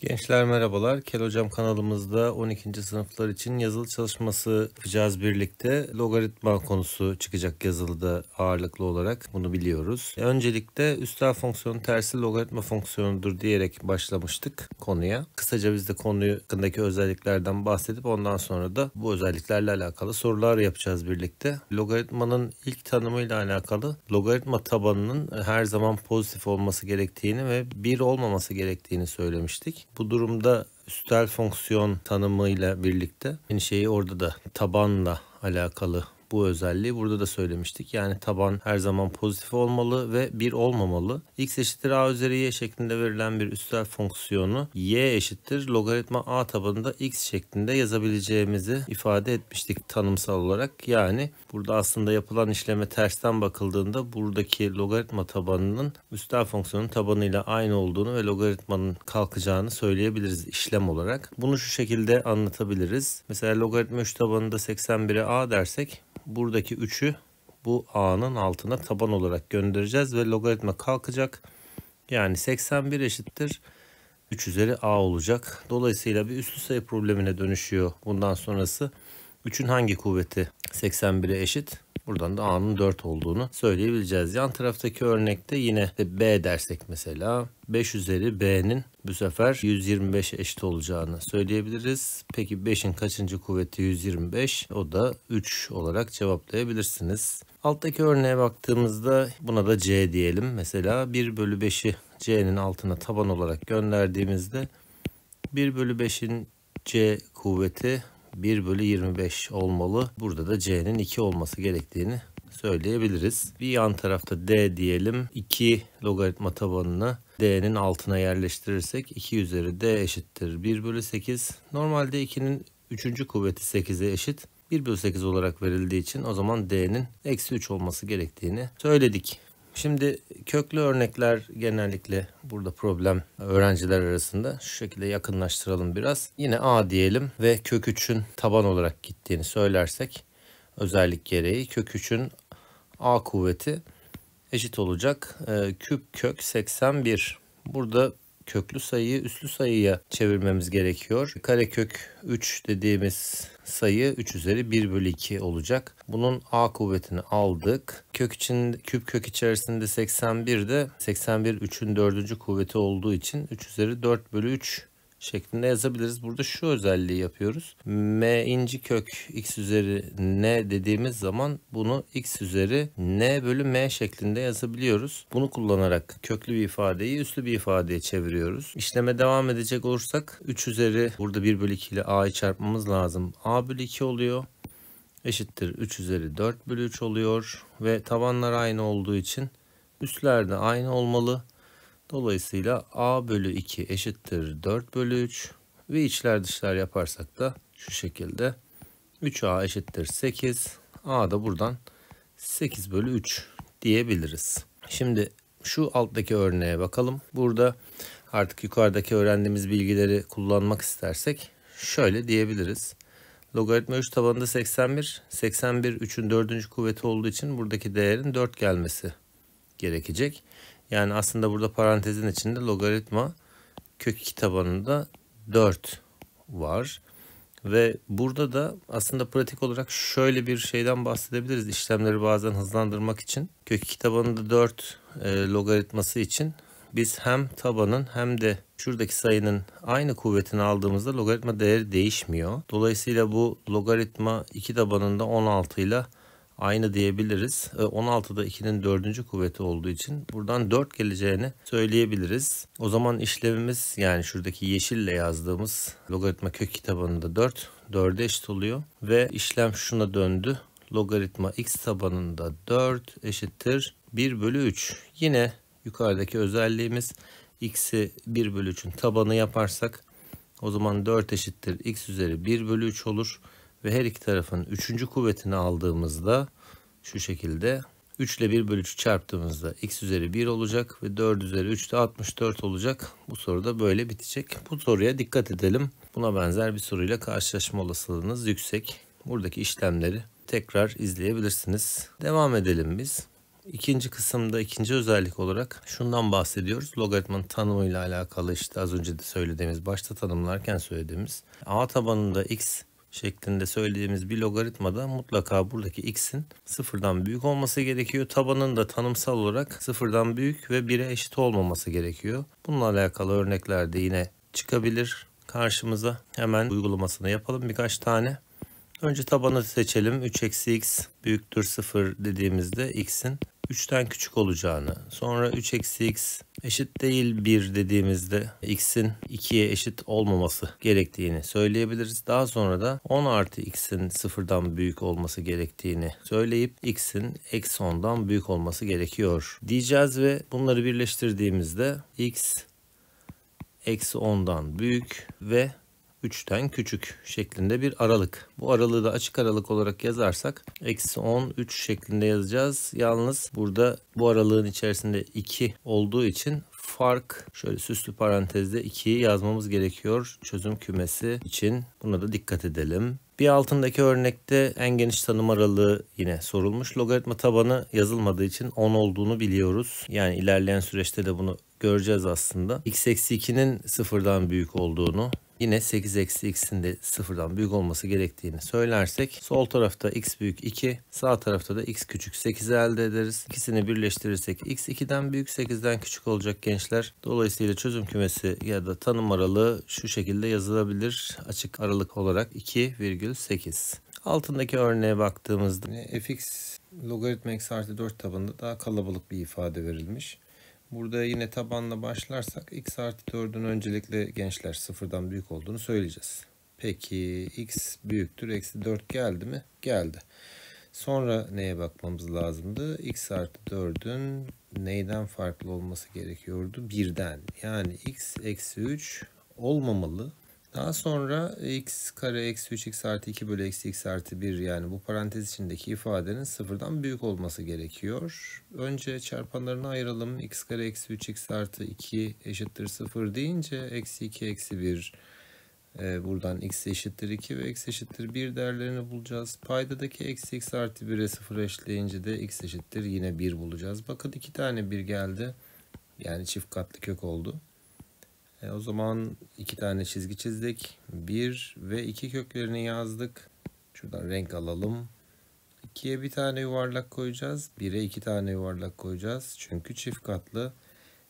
Gençler merhabalar. Kel Hocam kanalımızda 12. sınıflar için yazılı çalışması yapacağız birlikte. Logaritma konusu çıkacak yazılıda ağırlıklı olarak bunu biliyoruz. E, öncelikle üstel fonksiyonun tersi logaritma fonksiyonudur diyerek başlamıştık konuya. Kısaca biz de konuyu hakkındaki özelliklerden bahsedip ondan sonra da bu özelliklerle alakalı sorular yapacağız birlikte. Logaritmanın ilk tanımıyla alakalı logaritma tabanının her zaman pozitif olması gerektiğini ve bir olmaması gerektiğini söylemiştik. Bu durumda üstel fonksiyon tanımıyla birlikte aynı şeyi orada da tabanla alakalı bu özelliği burada da söylemiştik. Yani taban her zaman pozitif olmalı ve 1 olmamalı. x eşittir a üzeri y şeklinde verilen bir üstel fonksiyonu y eşittir logaritma a tabanında x şeklinde yazabileceğimizi ifade etmiştik tanımsal olarak. Yani burada aslında yapılan işleme tersten bakıldığında buradaki logaritma tabanının üstel fonksiyonun tabanıyla aynı olduğunu ve logaritmanın kalkacağını söyleyebiliriz işlem olarak. Bunu şu şekilde anlatabiliriz. Mesela logaritma 3 tabanında 81'e a dersek buradaki 3'ü bu a'nın altına taban olarak göndereceğiz ve logaritma kalkacak. Yani 81 eşittir 3 üzeri a olacak. Dolayısıyla bir üslü sayı problemine dönüşüyor bundan sonrası. 3'ün hangi kuvveti 81'e eşit? Buradan da A'nın 4 olduğunu söyleyebileceğiz. Yan taraftaki örnekte yine B dersek mesela 5 üzeri B'nin bu sefer 125 eşit olacağını söyleyebiliriz. Peki 5'in kaçıncı kuvveti 125? O da 3 olarak cevaplayabilirsiniz. Alttaki örneğe baktığımızda buna da C diyelim. Mesela 1 bölü 5'i C'nin altına taban olarak gönderdiğimizde 1 bölü 5'in C kuvveti 1 bölü 25 olmalı. Burada da C'nin 2 olması gerektiğini söyleyebiliriz. Bir yan tarafta D diyelim. 2 logaritma tabanını D'nin altına yerleştirirsek 2 üzeri D eşittir 1 bölü 8. Normalde 2'nin 3. kuvveti 8'e eşit. 1 bölü 8 olarak verildiği için o zaman D'nin eksi 3 olması gerektiğini söyledik. Şimdi köklü örnekler genellikle burada problem öğrenciler arasında. Şu şekilde yakınlaştıralım biraz. Yine A diyelim ve kök 3'ün taban olarak gittiğini söylersek özellik gereği kök 3'ün a kuvveti eşit olacak e, küp kök 81. Burada köklü sayıyı üslü sayıya çevirmemiz gerekiyor. Karekök 3 dediğimiz sayı 3 üzeri 1 bölü 2 olacak. Bunun a kuvvetini aldık. Kök için, küp kök içerisinde 81 de 81 3'ün dördüncü kuvveti olduğu için 3 üzeri 4 bölü 3 şeklinde yazabiliriz. Burada şu özelliği yapıyoruz. M inci kök x üzeri n dediğimiz zaman bunu x üzeri n bölü m şeklinde yazabiliyoruz. Bunu kullanarak köklü bir ifadeyi üslü bir ifadeye çeviriyoruz. İşleme devam edecek olursak 3 üzeri burada 1 bölü 2 ile a'yı çarpmamız lazım. a bölü 2 oluyor eşittir 3 üzeri 4 bölü 3 oluyor ve tabanlar aynı olduğu için üstler de aynı olmalı. Dolayısıyla a bölü 2 eşittir 4 bölü 3 ve içler dışlar yaparsak da şu şekilde 3a eşittir 8 a da buradan 8 bölü 3 diyebiliriz. Şimdi şu alttaki örneğe bakalım. Burada artık yukarıdaki öğrendiğimiz bilgileri kullanmak istersek şöyle diyebiliriz. Logaritma 3 tabanında 81. 81 3'ün 4. kuvveti olduğu için buradaki değerin 4 gelmesi gerekecek. Yani aslında burada parantezin içinde logaritma kök 2 tabanında 4 var. Ve burada da aslında pratik olarak şöyle bir şeyden bahsedebiliriz. İşlemleri bazen hızlandırmak için. Kök 2 tabanında 4 e, logaritması için biz hem tabanın hem de şuradaki sayının aynı kuvvetini aldığımızda logaritma değeri değişmiyor. Dolayısıyla bu logaritma 2 tabanında 16 ile aynı diyebiliriz. 16'da 2'nin 4. kuvveti olduğu için buradan 4 geleceğini söyleyebiliriz. O zaman işlemimiz yani şuradaki yeşille yazdığımız logaritma kök kitabında 4, 4'e eşit oluyor ve işlem şuna döndü. Logaritma x tabanında 4 eşittir 1 bölü 3. Yine yukarıdaki özelliğimiz x'i 1 bölü 3'ün tabanı yaparsak o zaman 4 eşittir x üzeri 1 bölü 3 olur ve her iki tarafın üçüncü kuvvetini aldığımızda şu şekilde 3 ile 1 bölü 3 çarptığımızda x üzeri 1 olacak ve 4 üzeri 3 de 64 olacak. Bu soru da böyle bitecek. Bu soruya dikkat edelim. Buna benzer bir soruyla karşılaşma olasılığınız yüksek. Buradaki işlemleri tekrar izleyebilirsiniz. Devam edelim biz. İkinci kısımda ikinci özellik olarak şundan bahsediyoruz. Logaritmanın tanımıyla alakalı işte az önce de söylediğimiz başta tanımlarken söylediğimiz a tabanında x şeklinde söylediğimiz bir logaritmada mutlaka buradaki x'in sıfırdan büyük olması gerekiyor. Tabanın da tanımsal olarak sıfırdan büyük ve 1'e eşit olmaması gerekiyor. Bununla alakalı örnekler de yine çıkabilir karşımıza. Hemen uygulamasını yapalım birkaç tane. Önce tabanı seçelim. 3 eksi x büyüktür 0 dediğimizde x'in 3'ten küçük olacağını, sonra 3 eksi x eşit değil 1 dediğimizde x'in 2'ye eşit olmaması gerektiğini söyleyebiliriz. Daha sonra da 10 artı x'in 0'dan büyük olması gerektiğini söyleyip x'in eksi 10'dan büyük olması gerekiyor diyeceğiz ve bunları birleştirdiğimizde x eksi 10'dan büyük ve 3'ten küçük şeklinde bir aralık. Bu aralığı da açık aralık olarak yazarsak eksi 13 şeklinde yazacağız. Yalnız burada bu aralığın içerisinde 2 olduğu için fark şöyle süslü parantezde 2'yi yazmamız gerekiyor çözüm kümesi için. Buna da dikkat edelim. Bir altındaki örnekte en geniş tanım aralığı yine sorulmuş. Logaritma tabanı yazılmadığı için 10 olduğunu biliyoruz. Yani ilerleyen süreçte de bunu göreceğiz aslında. x eksi 2'nin sıfırdan büyük olduğunu yine 8 eksi x'in de sıfırdan büyük olması gerektiğini söylersek sol tarafta x büyük 2 sağ tarafta da x küçük 8 elde ederiz. İkisini birleştirirsek x 2'den büyük 8'den küçük olacak gençler. Dolayısıyla çözüm kümesi ya da tanım aralığı şu şekilde yazılabilir. Açık aralık olarak 2,8. Altındaki örneğe baktığımızda e, fx logaritma x artı 4 tabanında daha kalabalık bir ifade verilmiş. Burada yine tabanla başlarsak x artı 4'ün öncelikle gençler sıfırdan büyük olduğunu söyleyeceğiz. Peki x büyüktür eksi 4 geldi mi? Geldi. Sonra neye bakmamız lazımdı? x artı 4'ün neyden farklı olması gerekiyordu? 1'den. Yani x eksi 3 olmamalı. Daha sonra x kare eksi 3 x artı 2 bölü eksi x artı 1 yani bu parantez içindeki ifadenin sıfırdan büyük olması gerekiyor. Önce çarpanlarını ayıralım. x kare eksi 3 x artı 2 eşittir 0 deyince eksi 2 eksi 1 e, buradan x eşittir 2 ve x eşittir 1 değerlerini bulacağız. Paydadaki eksi x artı 1'e 0 eşleyince de x eşittir yine 1 bulacağız. Bakın iki tane 1 geldi. Yani çift katlı kök oldu. E, o zaman iki tane çizgi çizdik. 1 ve 2 köklerini yazdık. Şuradan renk alalım. 2'ye bir tane yuvarlak koyacağız. 1'e iki tane yuvarlak koyacağız. Çünkü çift katlı.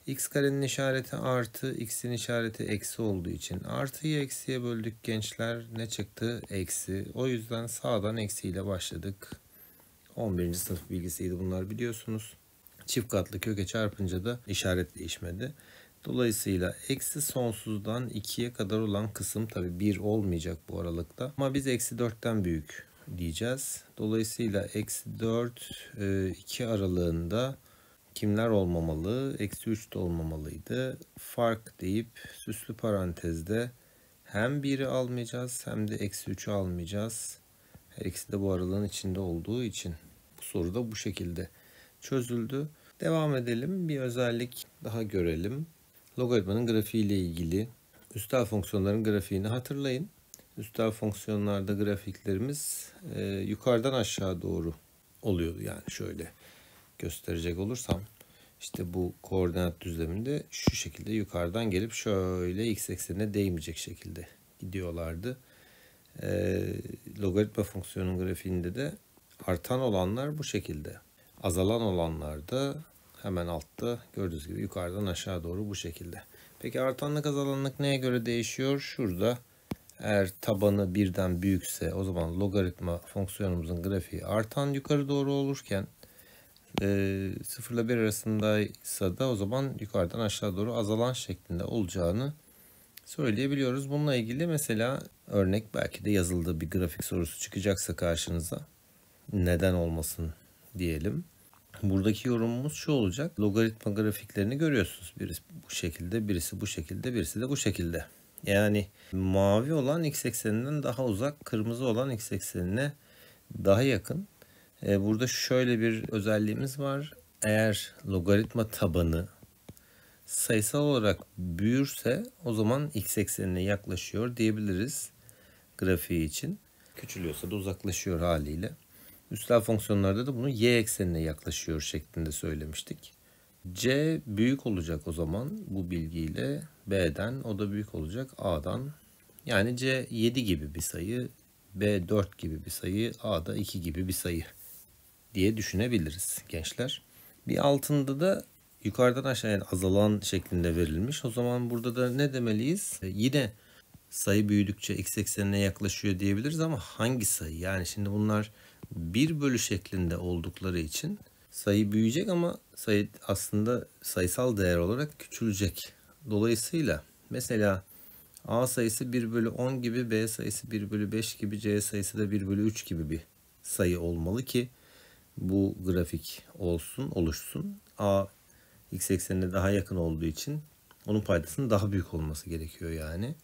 X karenin işareti artı, x'in işareti eksi olduğu için artıyı eksiye böldük gençler. Ne çıktı? Eksi. O yüzden sağdan eksiyle başladık. 11. sınıf bilgisiydi bunlar biliyorsunuz. Çift katlı köke çarpınca da işaret değişmedi. Dolayısıyla eksi sonsuzdan 2'ye kadar olan kısım tabi 1 olmayacak bu aralıkta. Ama biz eksi 4'ten büyük diyeceğiz. Dolayısıyla eksi 4 2 e, aralığında kimler olmamalı? Eksi 3 de olmamalıydı. Fark deyip süslü parantezde hem 1'i almayacağız hem de eksi 3'ü almayacağız. Her ikisi de bu aralığın içinde olduğu için bu soru da bu şekilde çözüldü. Devam edelim. Bir özellik daha görelim logaritmanın grafiğiyle ilgili üstel fonksiyonların grafiğini hatırlayın. Üstel fonksiyonlarda grafiklerimiz e, yukarıdan aşağı doğru oluyor. Yani şöyle gösterecek olursam işte bu koordinat düzleminde şu şekilde yukarıdan gelip şöyle x eksenine değmeyecek şekilde gidiyorlardı. E, logaritma fonksiyonun grafiğinde de artan olanlar bu şekilde. Azalan olanlar da hemen altta gördüğünüz gibi yukarıdan aşağı doğru bu şekilde. Peki artanlık azalanlık neye göre değişiyor? Şurada eğer tabanı birden büyükse o zaman logaritma fonksiyonumuzun grafiği artan yukarı doğru olurken e, 0 ile 1 arasındaysa da o zaman yukarıdan aşağı doğru azalan şeklinde olacağını söyleyebiliyoruz. Bununla ilgili mesela örnek belki de yazıldığı bir grafik sorusu çıkacaksa karşınıza neden olmasın diyelim. Buradaki yorumumuz şu olacak. Logaritma grafiklerini görüyorsunuz. Birisi bu şekilde, birisi bu şekilde, birisi de bu şekilde. Yani mavi olan x ekseninden daha uzak, kırmızı olan x eksenine daha yakın. Ee, burada şöyle bir özelliğimiz var. Eğer logaritma tabanı sayısal olarak büyürse o zaman x eksenine yaklaşıyor diyebiliriz grafiği için. Küçülüyorsa da uzaklaşıyor haliyle. Üstel fonksiyonlarda da bunu y eksenine yaklaşıyor şeklinde söylemiştik. C büyük olacak o zaman bu bilgiyle B'den o da büyük olacak A'dan. Yani C 7 gibi bir sayı, B 4 gibi bir sayı, A da 2 gibi bir sayı diye düşünebiliriz gençler. Bir altında da yukarıdan aşağıya azalan şeklinde verilmiş. O zaman burada da ne demeliyiz? E, yine sayı büyüdükçe x eksenine yaklaşıyor diyebiliriz ama hangi sayı? Yani şimdi bunlar 1 bölü şeklinde oldukları için sayı büyüyecek ama sayı aslında sayısal değer olarak küçülecek. Dolayısıyla mesela A sayısı 1 bölü 10 gibi, B sayısı 1 bölü 5 gibi, C sayısı da 1 bölü 3 gibi bir sayı olmalı ki bu grafik olsun, oluşsun. A x eksenine daha yakın olduğu için onun paydasının daha büyük olması gerekiyor yani.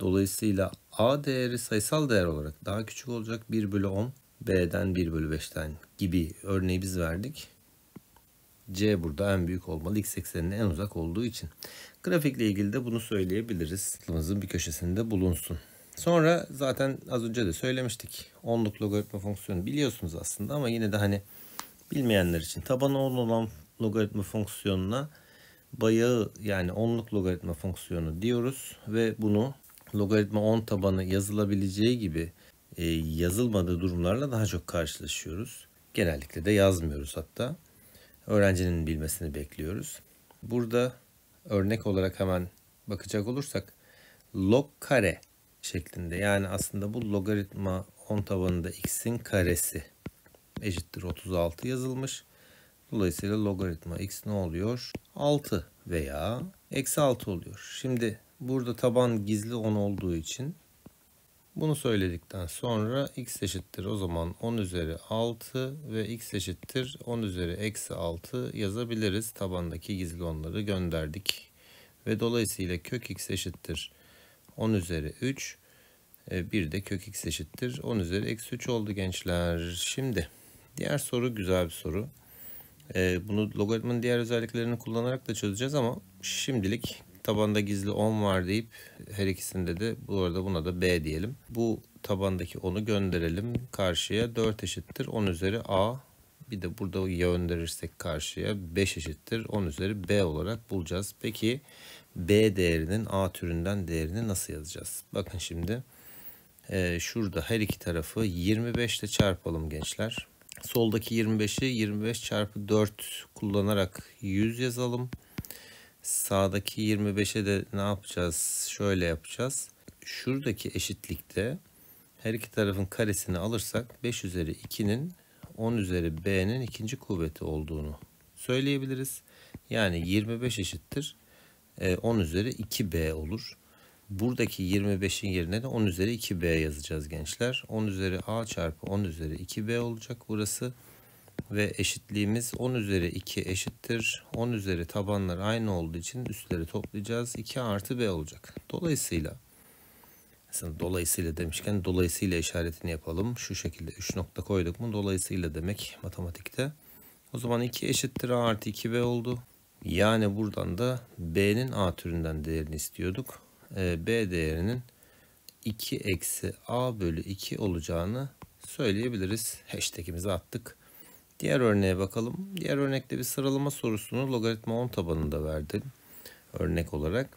Dolayısıyla A değeri sayısal değer olarak daha küçük olacak 1 bölü 10 B'den 1 bölü 5'ten gibi örneği biz verdik. C burada en büyük olmalı. X eksenine en uzak olduğu için. Grafikle ilgili de bunu söyleyebiliriz. Aklımızın bir köşesinde bulunsun. Sonra zaten az önce de söylemiştik. Onluk logaritma fonksiyonu biliyorsunuz aslında ama yine de hani bilmeyenler için taban 10 olan logaritma fonksiyonuna bayağı yani onluk logaritma fonksiyonu diyoruz ve bunu logaritma 10 tabanı yazılabileceği gibi e, yazılmadığı durumlarla daha çok karşılaşıyoruz. Genellikle de yazmıyoruz hatta. Öğrencinin bilmesini bekliyoruz. Burada örnek olarak hemen bakacak olursak log kare şeklinde yani aslında bu logaritma 10 tabanında x'in karesi eşittir 36 yazılmış. Dolayısıyla logaritma x ne oluyor? 6 veya eksi 6 oluyor. Şimdi burada taban gizli 10 olduğu için bunu söyledikten sonra x eşittir o zaman 10 üzeri 6 ve x eşittir 10 üzeri eksi 6 yazabiliriz. Tabandaki gizli onları gönderdik. Ve dolayısıyla kök x eşittir 10 üzeri 3 e, bir de kök x eşittir 10 üzeri eksi 3 oldu gençler. Şimdi diğer soru güzel bir soru. E, bunu logaritmanın diğer özelliklerini kullanarak da çözeceğiz ama şimdilik tabanda gizli 10 var deyip her ikisinde de bu arada buna da B diyelim. Bu tabandaki 10'u gönderelim karşıya 4 eşittir 10 üzeri A bir de burada gönderirsek karşıya 5 eşittir 10 üzeri B olarak bulacağız. Peki B değerinin A türünden değerini nasıl yazacağız? Bakın şimdi e, şurada her iki tarafı 25 ile çarpalım gençler. Soldaki 25'i 25 çarpı 4 kullanarak 100 yazalım sağdaki 25'e de ne yapacağız? Şöyle yapacağız. Şuradaki eşitlikte her iki tarafın karesini alırsak 5 üzeri 2'nin 10 üzeri b'nin ikinci kuvveti olduğunu söyleyebiliriz. Yani 25 eşittir 10 e, üzeri 2b olur. Buradaki 25'in yerine de 10 üzeri 2b yazacağız gençler. 10 üzeri a çarpı 10 üzeri 2b olacak burası ve eşitliğimiz 10 üzeri 2 eşittir. 10 üzeri tabanlar aynı olduğu için üstleri toplayacağız. 2 artı B olacak. Dolayısıyla aslında dolayısıyla demişken dolayısıyla işaretini yapalım. Şu şekilde 3 nokta koyduk mu dolayısıyla demek matematikte. O zaman 2 eşittir A artı 2B oldu. Yani buradan da B'nin A türünden değerini istiyorduk. Ee, B değerinin 2 eksi A bölü 2 olacağını söyleyebiliriz. Hashtag'imizi attık. Diğer örneğe bakalım. Diğer örnekte bir sıralama sorusunu logaritma 10 tabanında verdim örnek olarak.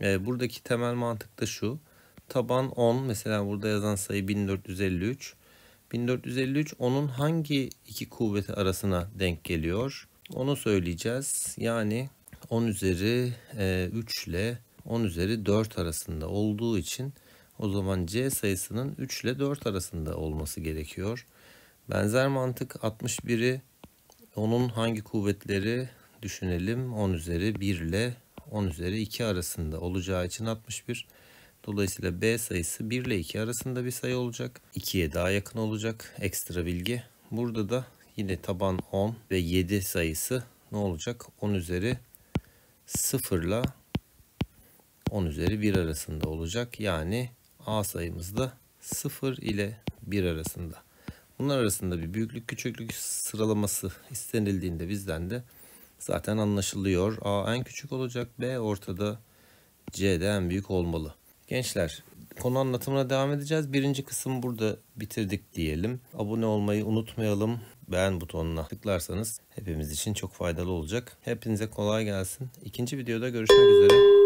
E, buradaki temel mantık da şu. Taban 10 mesela burada yazan sayı 1453. 1453 onun hangi iki kuvveti arasına denk geliyor? Onu söyleyeceğiz. Yani 10 üzeri e, 3 ile 10 üzeri 4 arasında olduğu için o zaman C sayısının 3 ile 4 arasında olması gerekiyor. Benzer mantık 61'i onun hangi kuvvetleri düşünelim 10 üzeri 1 ile 10 üzeri 2 arasında olacağı için 61. Dolayısıyla B sayısı 1 ile 2 arasında bir sayı olacak. 2'ye daha yakın olacak. Ekstra bilgi. Burada da yine taban 10 ve 7 sayısı ne olacak? 10 üzeri 0 ile 10 üzeri 1 arasında olacak. Yani A sayımız da 0 ile 1 arasında. Bunlar arasında bir büyüklük küçüklük sıralaması istenildiğinde bizden de zaten anlaşılıyor. A en küçük olacak, B ortada, C de en büyük olmalı. Gençler konu anlatımına devam edeceğiz. Birinci kısım burada bitirdik diyelim. Abone olmayı unutmayalım. Beğen butonuna tıklarsanız hepimiz için çok faydalı olacak. Hepinize kolay gelsin. İkinci videoda görüşmek üzere.